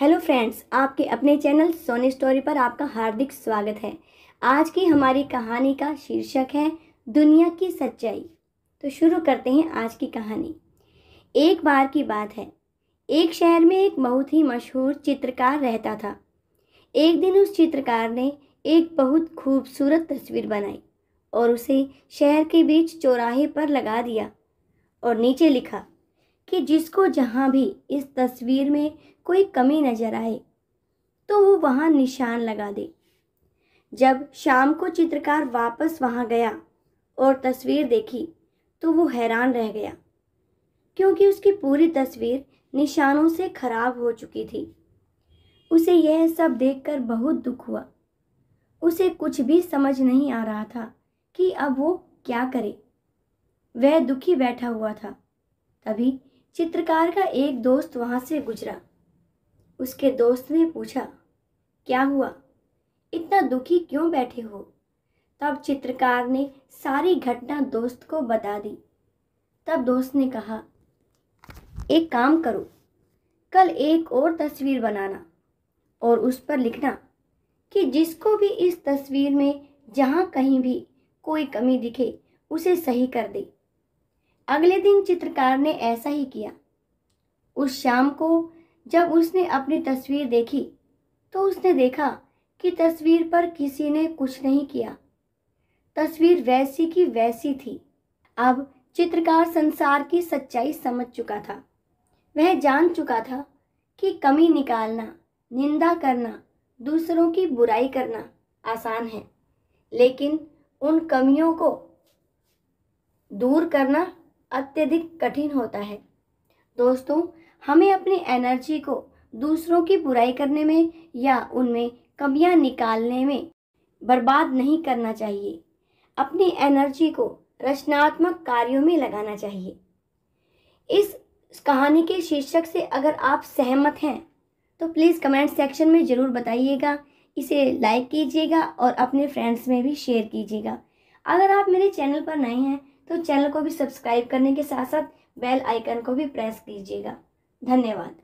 hello friends आपके अपने channel Soni story पर आपका हार्दिक स्वागत है आज की हमारी कहानी का शीर्षक है दुनिया की सच्चाई तो शुरू करते हैं आज की कहानी एक बार की बात है एक शहर में एक बहुत ही मशहूर चित्रकार रहता था एक दिन उस चित्रकार ने एक बहुत खूबसूरत तस्वीर बनाई और उसे शहर के बीच चौराहे पर लगा दिया और नीचे लिखा कि जिसको जहाँ भी इस तस्वीर में कोई कमी नज़र आए तो वो वहाँ निशान लगा दे जब शाम को चित्रकार वापस वहाँ गया और तस्वीर देखी तो वो हैरान रह गया क्योंकि उसकी पूरी तस्वीर निशानों से खराब हो चुकी थी उसे यह सब देखकर बहुत दुख हुआ उसे कुछ भी समझ नहीं आ रहा था कि अब वो क्या करे वह दुखी बैठा हुआ था तभी चित्रकार का एक दोस्त वहाँ से गुजरा उसके दोस्त ने पूछा क्या हुआ इतना दुखी क्यों बैठे हो तब चित्रकार ने सारी घटना दोस्त को बता दी तब दोस्त ने कहा एक काम करो कल एक और तस्वीर बनाना और उस पर लिखना कि जिसको भी इस तस्वीर में जहाँ कहीं भी कोई कमी दिखे उसे सही कर दे अगले दिन चित्रकार ने ऐसा ही किया उस शाम को जब उसने अपनी तस्वीर देखी तो उसने देखा कि तस्वीर पर किसी ने कुछ नहीं किया तस्वीर वैसी की वैसी थी अब चित्रकार संसार की सच्चाई समझ चुका था वह जान चुका था कि कमी निकालना निंदा करना दूसरों की बुराई करना आसान है लेकिन उन कमियों को दूर करना अत्यधिक कठिन होता है दोस्तों हमें अपनी एनर्जी को दूसरों की बुराई करने में या उनमें कमियां निकालने में बर्बाद नहीं करना चाहिए अपनी एनर्जी को रचनात्मक कार्यों में लगाना चाहिए इस कहानी के शीर्षक से अगर आप सहमत हैं तो प्लीज़ कमेंट सेक्शन में ज़रूर बताइएगा इसे लाइक कीजिएगा और अपने फ्रेंड्स में भी शेयर कीजिएगा अगर आप मेरे चैनल पर नए हैं तो चैनल को भी सब्सक्राइब करने के साथ साथ बेल आइकन को भी प्रेस कीजिएगा धन्यवाद